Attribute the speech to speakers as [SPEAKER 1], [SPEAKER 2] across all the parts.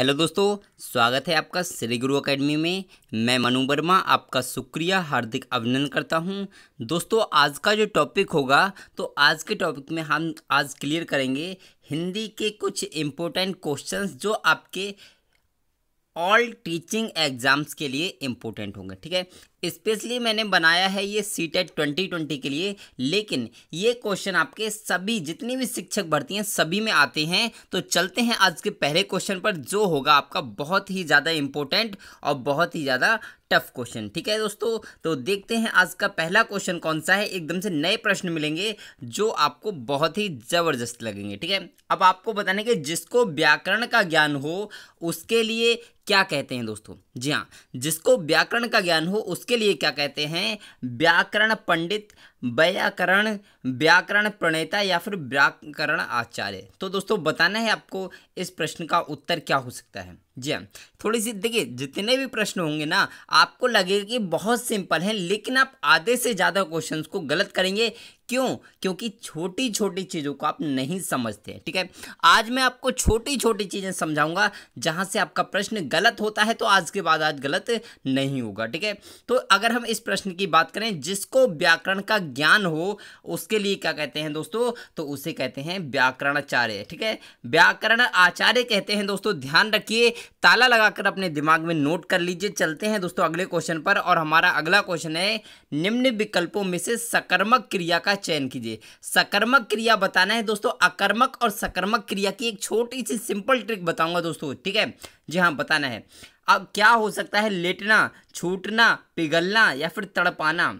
[SPEAKER 1] hello दोस्तों स्वागत है आपका श्री गुरु अकेडमी में मैं मनु वर्मा आपका शुक्रिया हार्दिक अभिनंदन करता हूं दोस्तों आज का जो टॉपिक होगा तो आज के टॉपिक में हम आज क्लियर करेंगे हिंदी के कुछ इम्पोर्टेंट क्वेश्चंस जो आपके ऑल टीचिंग एग्ज़ाम्स के लिए इम्पोर्टेंट होंगे ठीक है स्पेशली मैंने बनाया है ये सी टेट ट्वेंटी ट्वेंटी के लिए लेकिन ये क्वेश्चन आपके सभी जितनी भी शिक्षक भर्ती हैं सभी में आते हैं तो चलते हैं आज के पहले क्वेश्चन पर जो होगा आपका बहुत ही ज़्यादा इम्पोर्टेंट और बहुत ही ज़्यादा टफ क्वेश्चन ठीक है दोस्तों तो देखते हैं आज का पहला क्वेश्चन कौन सा है एकदम से नए प्रश्न मिलेंगे जो आपको बहुत ही ज़बरदस्त लगेंगे ठीक है अब आपको बताने के जिसको व्याकरण का ज्ञान हो उसके लिए क्या कहते हैं दोस्तों जी हाँ जिसको व्याकरण का ज्ञान हो उसके उसके लिए क्या कहते हैं व्याकरण पंडित व्याकरण व्याकरण प्रणेता या फिर व्याकरण आचार्य तो दोस्तों बताना है आपको इस प्रश्न का उत्तर क्या हो सकता है जी हाँ थोड़ी सी देखिए जितने भी प्रश्न होंगे ना आपको लगेगा कि बहुत सिंपल हैं लेकिन आप आधे से ज़्यादा क्वेश्चंस को गलत करेंगे क्यों क्योंकि छोटी छोटी चीज़ों को आप नहीं समझते ठीक है आज मैं आपको छोटी छोटी चीज़ें समझाऊंगा जहां से आपका प्रश्न गलत होता है तो आज के बाद आज गलत नहीं होगा ठीक है तो अगर हम इस प्रश्न की बात करें जिसको व्याकरण का ज्ञान हो उसके लिए क्या कहते हैं दोस्तों तो उसे कहते हैं व्याकरणाचार्य ठीक है व्याकरण आचार्य कहते हैं दोस्तों ध्यान रखिए ताला लगाकर अपने दिमाग में नोट कर लीजिए चलते हैं दोस्तों अगले क्वेश्चन पर और हमारा अगला क्वेश्चन है निम्न विकल्पों में से सकर्मक क्रिया का चयन कीजिए सकर्मक क्रिया बताना है दोस्तों अकर्मक और सकर्मक क्रिया की एक छोटी सी सिंपल ट्रिक बताऊंगा दोस्तों ठीक है जी हाँ बताना है अब क्या हो सकता है लेटना छूटना पिघलना या फिर तड़पाना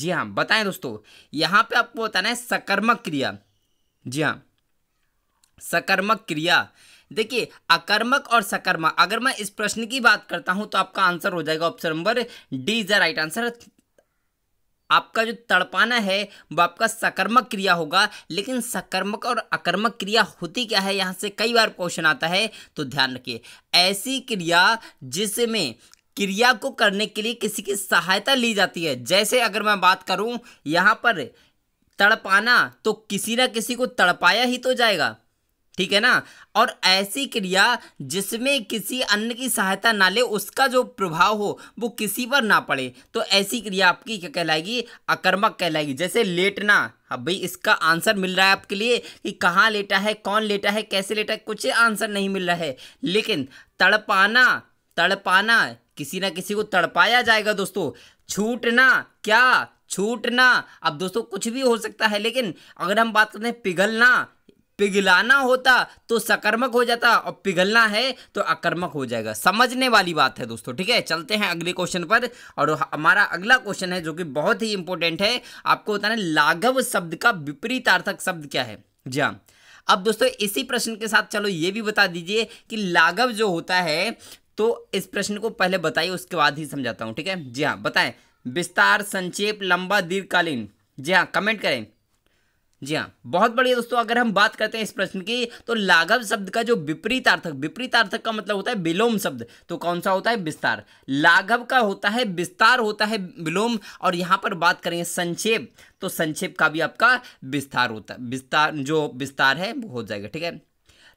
[SPEAKER 1] जी हाँ बताएं दोस्तों यहाँ पे आपको बताना है सकर्मक क्रिया जी हाँ सकर्मक क्रिया देखिए अकर्मक और सकर्मक अगर मैं इस प्रश्न की बात करता हूं तो आपका आंसर हो जाएगा option number D is the right answer आपका जो तड़पाना है वो आपका सकर्मक क्रिया होगा लेकिन सकर्मक और अकर्मक क्रिया होती क्या है यहाँ से कई बार क्वेश्चन आता है तो ध्यान रखिए ऐसी क्रिया जिसमें क्रिया को करने के लिए किसी की सहायता ली जाती है जैसे अगर मैं बात करूं यहाँ पर तड़पाना तो किसी ना किसी को तड़पाया ही तो जाएगा ठीक है ना और ऐसी क्रिया जिसमें किसी अन्य की सहायता ना ले उसका जो प्रभाव हो वो किसी पर ना पड़े तो ऐसी क्रिया आपकी क्या कहलाएगी अकर्मक कहलाएगी जैसे लेटना अब हाँ भाई इसका आंसर मिल रहा है आपके लिए कि कहाँ लेटा है कौन लेटा है कैसे लेटा है कुछ आंसर नहीं मिल रहा है लेकिन तड़पाना तड़पाना किसी ना किसी को तड़पाया जाएगा दोस्तों छूटना क्या छूटना अब दोस्तों कुछ भी हो सकता है लेकिन अगर हम बात करते हैं पिघलना पिघलाना होता तो सकर्मक हो जाता और पिघलना है तो अकर्मक हो जाएगा समझने वाली बात है दोस्तों ठीक है चलते हैं अगले क्वेश्चन पर और हमारा अगला क्वेश्चन है जो कि बहुत ही इंपॉर्टेंट है आपको बताना लाघव शब्द का विपरीतार्थक शब्द क्या है जी हाँ अब दोस्तों इसी प्रश्न के साथ चलो ये भी बता दीजिए कि लाघव जो होता है तो इस प्रश्न को पहले बताइए उसके बाद ही समझाता हूँ ठीक है जी हाँ बताएं विस्तार संक्षेप लंबा दीर्घकालीन जी हाँ कमेंट करें जी हाँ बहुत बढ़िया दोस्तों अगर हम बात करते हैं इस प्रश्न की तो लाघव शब्द का जो विपरीतार्थक विपरीतार्थक का मतलब होता है विलोम शब्द तो कौन सा होता है विस्तार लाघव का होता है विस्तार होता है विलोम और यहाँ पर बात करेंगे संक्षेप तो संक्षेप का भी आपका विस्तार होता है विस्तार जो विस्तार है वो हो जाएगा ठीक है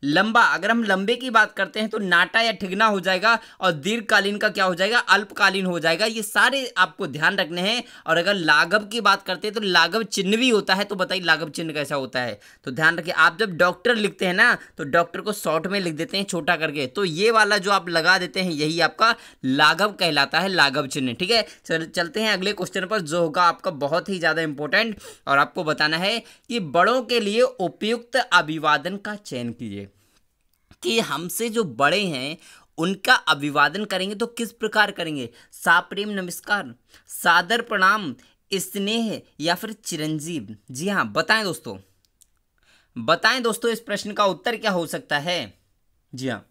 [SPEAKER 1] लंबा अगर हम लंबे की बात करते हैं तो नाटा या ठिगना हो जाएगा और दीर्घकालीन का क्या हो जाएगा अल्पकालीन हो जाएगा ये सारे आपको ध्यान रखने हैं और अगर लाघव की बात करते हैं तो लाघव चिन्ह भी होता है तो बताइए लाघव चिन्ह कैसा होता है तो ध्यान रखिए आप जब डॉक्टर लिखते हैं ना तो डॉक्टर को शॉर्ट में लिख देते हैं छोटा करके तो ये वाला जो आप लगा देते हैं यही आपका लाघव कहलाता है लाघव चिन्ह ठीक है चलते हैं अगले क्वेश्चन पर जो होगा आपका बहुत ही ज़्यादा इंपॉर्टेंट और आपको बताना है कि बड़ों के लिए उपयुक्त अभिवादन का चयन कीजिए कि हमसे जो बड़े हैं उनका अभिवादन करेंगे तो किस प्रकार करेंगे साप्रेम नमस्कार सादर प्रणाम स्नेह या फिर चिरंजीव जी हाँ बताएं दोस्तों बताएं दोस्तों इस प्रश्न का उत्तर क्या हो सकता है जी हाँ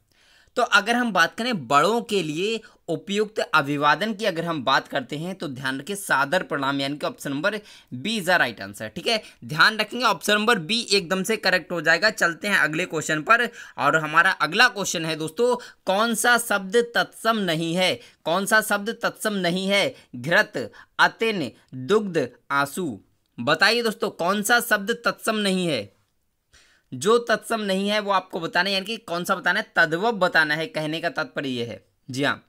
[SPEAKER 1] तो अगर हम बात करें बड़ों के लिए उपयुक्त अभिवादन की अगर हम बात करते हैं तो ध्यान रखें सादर प्रणाम यानी कि option number B is the right answer ठीक है ध्यान रखेंगे ऑप्शन नंबर बी एकदम से करेक्ट हो जाएगा चलते हैं अगले क्वेश्चन पर और हमारा अगला क्वेश्चन है दोस्तों कौन सा शब्द तत्सम नहीं है कौन सा शब्द तत्सम नहीं है घृत अतिन दुग्ध आंसू बताइए दोस्तों कौन सा शब्द तत्सम नहीं है जो तत्सम नहीं है वो आपको बताना है यानी कि कौन सा बताना है तद्वव बताना है कहने का तात्पर्य यह है जी हाँ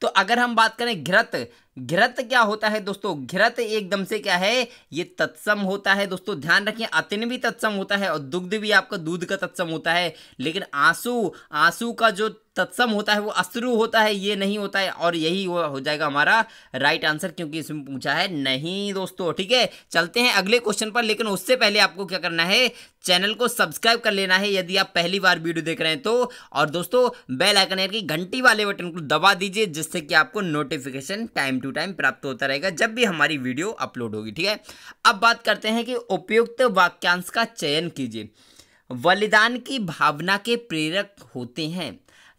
[SPEAKER 1] तो अगर हम बात करें घृत घृत क्या होता है दोस्तों घृत एकदम से क्या है ये तत्सम होता है दोस्तों ध्यान रखें अतिन भी तत्सम होता है और दुग्ध भी आपका दूध का तत्सम होता है लेकिन आंसू आंसू का जो तत्सम होता है वो अश्रु होता है ये नहीं होता है और यही हो, हो जाएगा हमारा राइट आंसर क्योंकि इसमें पूछा है नहीं दोस्तों ठीक है चलते हैं अगले क्वेश्चन पर लेकिन उससे पहले आपको क्या करना है चैनल को सब्सक्राइब कर लेना है यदि आप पहली बार वीडियो देख रहे हैं तो और दोस्तों बेल आइकन की घंटी वाले बटन को दबा दीजिए जिससे कि आपको नोटिफिकेशन टाइम टू टाइम प्राप्त होता रहेगा जब भी हमारी वीडियो अपलोड होगी ठीक है अब बात करते हैं कि उपयुक्त वाक्यांश का चयन कीजिए बलिदान की भावना के प्रेरक होते हैं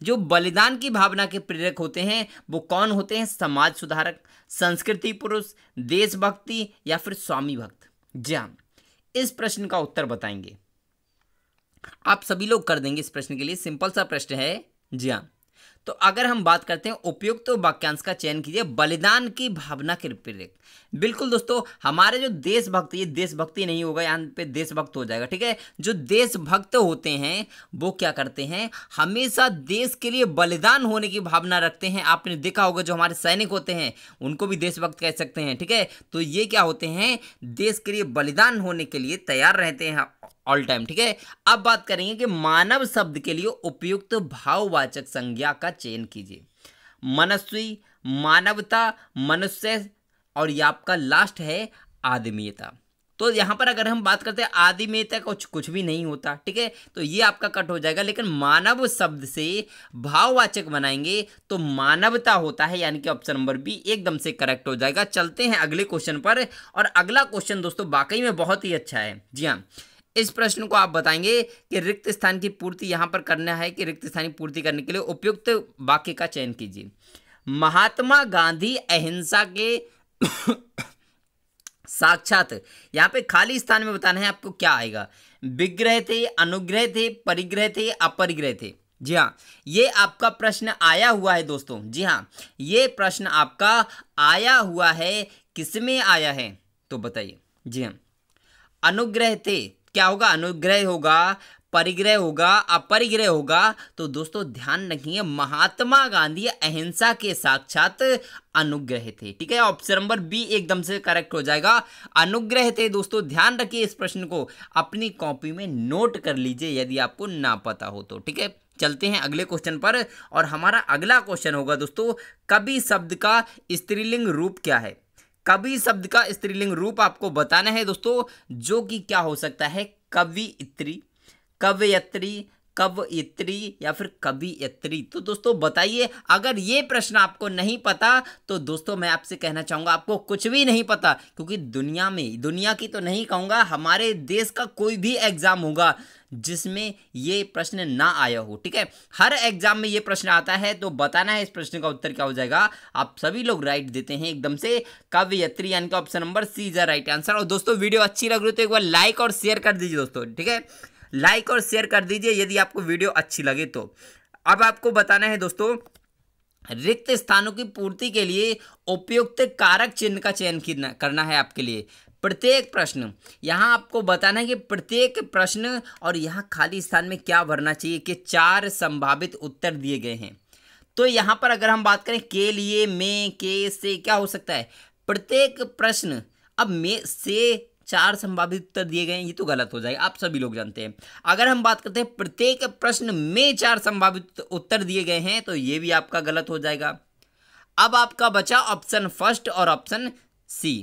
[SPEAKER 1] जो बलिदान की भावना के प्रेरक होते हैं वो कौन होते हैं समाज सुधारक संस्कृति पुरुष देशभक्ति या फिर स्वामी भक्त जी हाँ इस प्रश्न का उत्तर बताएंगे आप सभी लोग कर देंगे इस प्रश्न के लिए सिंपल सा प्रश्न है जी हाँ तो अगर हम बात करते हैं उपयुक्त तो वाक्यांश का चयन कीजिए बलिदान की भावना के विपरीत बिल्कुल दोस्तों हमारे जो देशभक्त ये देशभक्ति नहीं होगा यहाँ पे देशभक्त हो जाएगा ठीक है जो देशभक्त होते हैं वो क्या करते हैं हमेशा देश के लिए बलिदान होने की भावना रखते हैं आपने देखा होगा जो हमारे सैनिक होते हैं उनको भी देशभक्त कह सकते हैं ठीक है तो ये क्या होते हैं देश के लिए बलिदान होने के लिए तैयार रहते हैं ऑल टाइम ठीक है अब बात करेंगे कि मानव शब्द के लिए उपयुक्त भाववाचक संज्ञा का चयन कीजिए मनस्वी मानवता मनुष्य और ये आपका लास्ट है आदमीयता तो यहाँ पर अगर हम बात करते हैं आदिमेयता कुछ कुछ भी नहीं होता ठीक है तो ये आपका कट हो जाएगा लेकिन मानव शब्द से भाववाचक बनाएंगे तो मानवता होता है यानी कि ऑप्शन नंबर बी एकदम से करेक्ट हो जाएगा चलते हैं अगले क्वेश्चन पर और अगला क्वेश्चन दोस्तों वाकई में बहुत ही अच्छा है जी हाँ इस प्रश्न को आप बताएंगे कि रिक्त स्थान की पूर्ति यहाँ पर करना है कि रिक्त स्थान की पूर्ति करने के लिए उपयुक्त वाक्य का चयन कीजिए महात्मा गांधी अहिंसा के साक्षात यहाँ पे खाली स्थान में बताना है आपको क्या आएगा विग्रह थे अनुग्रह थे परिग्रह थे अपरिग्रह थे जी हाँ ये आपका प्रश्न आया हुआ है दोस्तों जी हाँ ये प्रश्न आपका आया हुआ है किसमें आया है तो बताइए जी हाँ अनुग्रह थे क्या होगा अनुग्रह होगा परिग्रह होगा अपरिग्रह होगा तो दोस्तों ध्यान रखिए महात्मा गांधी अहिंसा के साक्षात अनुग्रह थे ठीक है ऑप्शन नंबर बी एकदम से करेक्ट हो जाएगा अनुग्रह थे दोस्तों ध्यान रखिए इस प्रश्न को अपनी कॉपी में नोट कर लीजिए यदि आपको ना पता हो तो ठीक है चलते हैं अगले क्वेश्चन पर और हमारा अगला क्वेश्चन होगा दोस्तों कवि शब्द का स्त्रीलिंग रूप क्या है कवि शब्द का स्त्रीलिंग रूप आपको बताना है दोस्तों जो कि क्या हो सकता है कवियत्री कवयत्री इत्री या फिर कवियत्री तो दोस्तों बताइए अगर ये प्रश्न आपको नहीं पता तो दोस्तों मैं आपसे कहना चाहूँगा आपको कुछ भी नहीं पता क्योंकि दुनिया में दुनिया की तो नहीं कहूँगा हमारे देश का कोई भी एग्ज़ाम होगा जिसमें ये प्रश्न ना आया हो ठीक है हर एग्जाम में ये प्रश्न आता है तो बताना है इस प्रश्न का उत्तर क्या हो जाएगा आप सभी लोग राइट देते हैं एकदम से कव्यत्री यानी कि option number C is right answer और दोस्तों वीडियो अच्छी लग रही हो तो एक बार लाइक और शेयर कर दीजिए दोस्तों ठीक है लाइक और शेयर कर दीजिए यदि आपको वीडियो अच्छी लगे तो अब आपको बताना है दोस्तों रिक्त स्थानों की पूर्ति के लिए उपयुक्त कारक चिन्ह का चयन करना है आपके लिए प्रत्येक प्रश्न यहाँ आपको बताना है कि प्रत्येक प्रश्न और यहाँ खाली स्थान में क्या भरना चाहिए कि चार संभावित उत्तर दिए गए हैं तो यहाँ पर अगर हम बात करें के लिए में के से क्या हो सकता है प्रत्येक प्रश्न अब में से चार संभावित उत्तर दिए गए हैं ये तो गलत हो जाएगा आप सभी लोग जानते हैं अगर हम बात करते हैं प्रत्येक प्रश्न में चार संभावित उत्तर दिए गए हैं तो ये भी आपका गलत हो जाएगा अब आपका बचा ऑप्शन फर्स्ट और ऑप्शन सी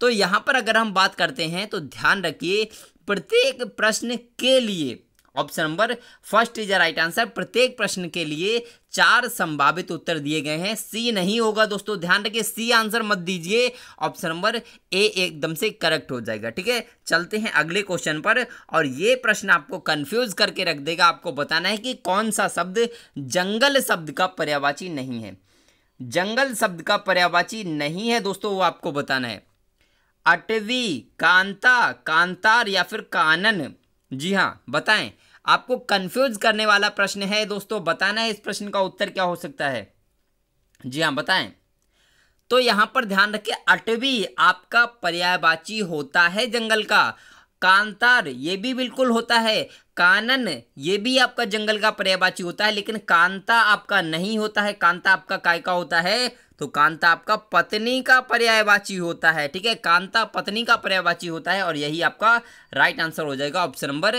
[SPEAKER 1] तो यहाँ पर अगर हम बात करते हैं तो ध्यान रखिए प्रत्येक प्रश्न के लिए option number first is right answer प्रत्येक प्रश्न के लिए चार संभावित उत्तर दिए गए हैं सी नहीं होगा दोस्तों ध्यान रखिए सी आंसर मत दीजिए ऑप्शन नंबर ए एकदम से करेक्ट हो जाएगा ठीक है चलते हैं अगले क्वेश्चन पर और ये प्रश्न आपको कंफ्यूज करके रख देगा आपको बताना है कि कौन सा शब्द जंगल शब्द का पर्यावाची नहीं है जंगल शब्द का पर्यावाची नहीं है दोस्तों वो आपको बताना है अटवी कांता कांतार या फिर कानन जी हाँ बताएं आपको कंफ्यूज करने वाला प्रश्न है दोस्तों बताना है इस प्रश्न का उत्तर क्या हो सकता है जी हाँ बताएं तो यहां पर ध्यान रखें अटवी आपका पर्यायवाची होता है जंगल का कांतार ये भी बिल्कुल होता है कानन ये भी आपका जंगल का पर्यायवाची होता है लेकिन कांता आपका नहीं होता है कांता आपका काय का होता है तो कांता आपका पत्नी का पर्यायवाची होता है ठीक है कांता पत्नी का पर्यायवाची होता है और यही आपका राइट आंसर हो जाएगा option number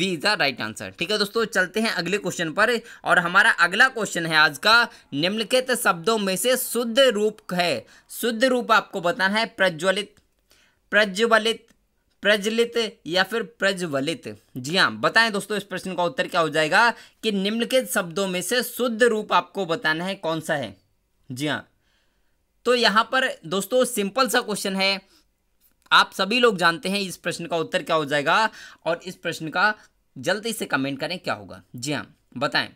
[SPEAKER 1] B is the right answer ठीक है दोस्तों चलते हैं अगले क्वेश्चन पर और हमारा अगला क्वेश्चन है आज का निम्नलिखित शब्दों में से शुद्ध रूप है शुद्ध रूप आपको बताना है प्रज्वलित प्रज्वलित प्रज्वलित या फिर प्रज्वलित जी हाँ बताएं दोस्तों इस प्रश्न का उत्तर क्या हो जाएगा कि निम्नलिखित शब्दों में से शुद्ध रूप आपको बताना है कौन सा है जी हाँ तो यहाँ पर दोस्तों सिंपल सा क्वेश्चन है आप सभी लोग जानते हैं इस प्रश्न का उत्तर क्या हो जाएगा और इस प्रश्न का जल्दी से कमेंट करें क्या होगा जी हाँ बताएं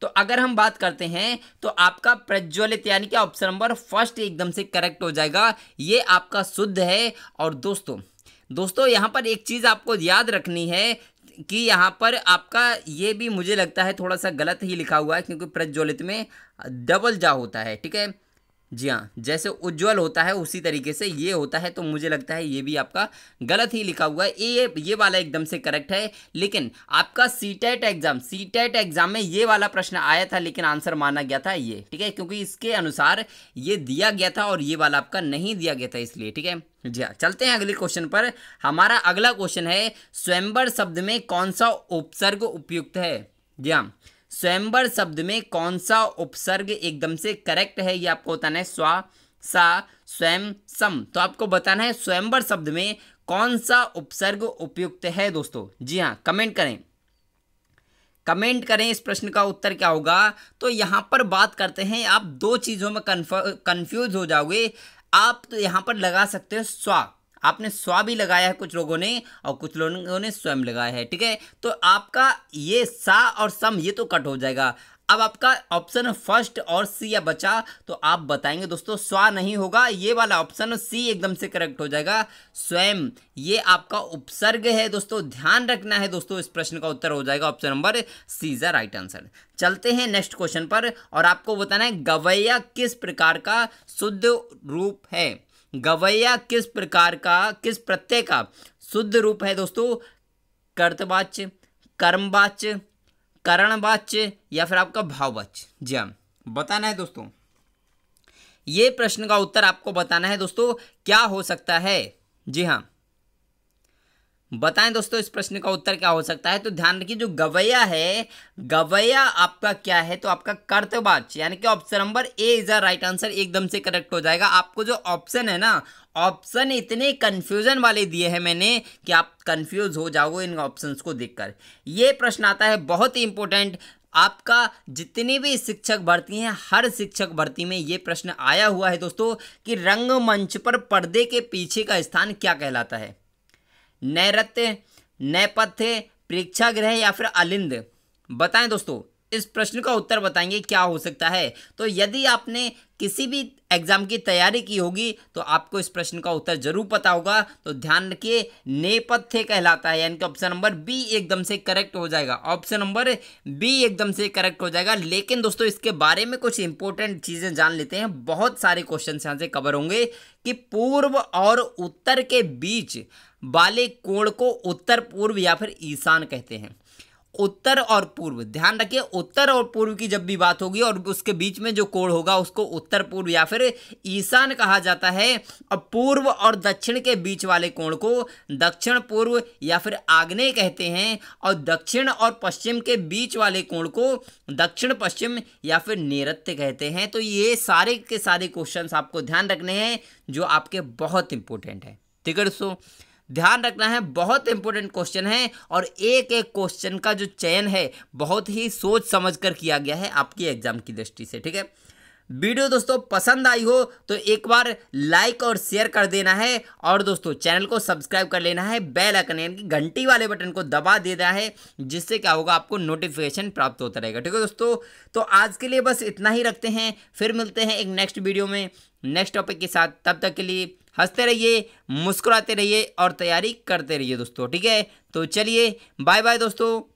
[SPEAKER 1] तो अगर हम बात करते हैं तो आपका प्रज्वलित यानी कि ऑप्शन नंबर फर्स्ट एकदम से करेक्ट हो जाएगा ये आपका शुद्ध है और दोस्तों दोस्तों यहाँ पर एक चीज़ आपको याद रखनी है कि यहाँ पर आपका ये भी मुझे लगता है थोड़ा सा गलत ही लिखा हुआ है क्योंकि प्रज्वलित में डबल जा होता है ठीक है जी हाँ जैसे उज्जवल होता है उसी तरीके से ये होता है तो मुझे लगता है ये भी आपका गलत ही लिखा हुआ है ये ये वाला एकदम से करेक्ट है लेकिन आपका C TET exam C TET exam में ये वाला प्रश्न आया था लेकिन आंसर माना गया था ये ठीक है क्योंकि इसके अनुसार ये दिया गया था और ये वाला आपका नहीं दिया गया था इसलिए ठीक है जी हाँ चलते हैं अगले क्वेश्चन पर हमारा अगला क्वेश्चन है स्वयंबर शब्द में कौन सा उपसर्ग उपयुक्त है जी हाँ स्वयंवर शब्द में कौन सा उपसर्ग एकदम से करेक्ट है ये आपको बताना है स्वा सा स्वयं सम तो आपको बताना है स्वयंवर शब्द में कौन सा उपसर्ग उपयुक्त है दोस्तों जी हाँ कमेंट करें कमेंट करें इस प्रश्न का उत्तर क्या होगा तो यहाँ पर बात करते हैं आप दो चीज़ों में कन्फ्यूज हो जाओगे आप तो यहाँ पर लगा सकते हो स्वा आपने स्वा भी लगाया है कुछ लोगों ने और कुछ लोगों ने स्वयं लगाया है ठीक है तो आपका ये सा और सम ये तो कट हो जाएगा अब आपका ऑप्शन फर्स्ट और सी या बचा तो आप बताएंगे दोस्तों स्वा नहीं होगा ये वाला ऑप्शन सी एकदम से करेक्ट हो जाएगा स्वयं ये आपका उपसर्ग है दोस्तों ध्यान रखना है दोस्तों इस प्रश्न का उत्तर हो जाएगा option number C is right answer चलते हैं नेक्स्ट क्वेश्चन पर और आपको बताना है गवैया किस प्रकार का शुद्ध रूप है गवैया किस प्रकार का किस प्रत्यय का शुद्ध रूप है दोस्तों कर्तवाच्य कर्मवाच्य करणवाच्य या फिर आपका भाववाच्य जी हाँ बताना है दोस्तों ये प्रश्न का उत्तर आपको बताना है दोस्तों क्या हो सकता है जी हाँ बताएं दोस्तों इस प्रश्न का उत्तर क्या हो सकता है तो ध्यान रखिए जो गवैया है गवैया आपका क्या है तो आपका कर्तवाच यानी कि option number A is a right answer एकदम से करेक्ट हो जाएगा आपको जो ऑप्शन है ना ऑप्शन इतने कन्फ्यूजन वाले दिए हैं मैंने कि आप कन्फ्यूज हो जाओगे इन ऑप्शंस को देखकर ये प्रश्न आता है बहुत ही इंपॉर्टेंट आपका जितनी भी शिक्षक भर्ती हैं हर शिक्षक भर्ती में ये प्रश्न आया हुआ है दोस्तों कि रंगमंच पर पर्दे के पीछे का स्थान क्या कहलाता है नैरत्य नैपथ्य प्रेक्षा ग्रह या फिर अलिंद बताएं दोस्तों इस प्रश्न का उत्तर बताएंगे क्या हो सकता है तो यदि आपने किसी भी एग्जाम की तैयारी की होगी तो आपको इस प्रश्न का उत्तर जरूर पता होगा तो ध्यान रखिए नेपथ्य कहलाता है यानी कि ऑप्शन नंबर बी एकदम से करेक्ट हो जाएगा ऑप्शन नंबर बी एकदम से करेक्ट हो जाएगा लेकिन दोस्तों इसके बारे में कुछ इंपॉर्टेंट चीज़ें जान लेते हैं बहुत सारे क्वेश्चन यहाँ से कवर होंगे कि पूर्व और उत्तर के बीच वाले कोण को उत्तर पूर्व या फिर ईशान कहते हैं उत्तर और पूर्व ध्यान रखिए उत्तर और पूर्व की जब भी बात होगी और उसके बीच में जो कोण होगा उसको उत्तर पूर्व या फिर ईशान कहा जाता है और पूर्व और दक्षिण के बीच वाले कोण को दक्षिण पूर्व या फिर आग्नेय कहते हैं और दक्षिण और पश्चिम के बीच वाले कोण को दक्षिण पश्चिम या फिर नेरत्य कहते हैं तो ये सारे के सारे क्वेश्चन आपको ध्यान रखने हैं जो आपके बहुत इंपॉर्टेंट हैं ठीक है दोस्तों ध्यान रखना है बहुत इंपॉर्टेंट क्वेश्चन है और एक एक क्वेश्चन का जो चयन है बहुत ही सोच समझ कर किया गया है आपकी एग्जाम की दृष्टि से ठीक है वीडियो दोस्तों पसंद आई हो तो एक बार लाइक और शेयर कर देना है और दोस्तों चैनल को सब्सक्राइब कर लेना है बेल आइकन यानी कि घंटी वाले बटन को दबा देना है जिससे क्या होगा आपको नोटिफिकेशन प्राप्त होता रहेगा ठीक है दोस्तों तो आज के लिए बस इतना ही रखते हैं फिर मिलते हैं एक नेक्स्ट वीडियो में नेक्स्ट टॉपिक के साथ तब तक के लिए हंसते रहिए मुस्कुराते रहिए और तैयारी करते रहिए दोस्तों ठीक है तो चलिए बाय बाय दोस्तों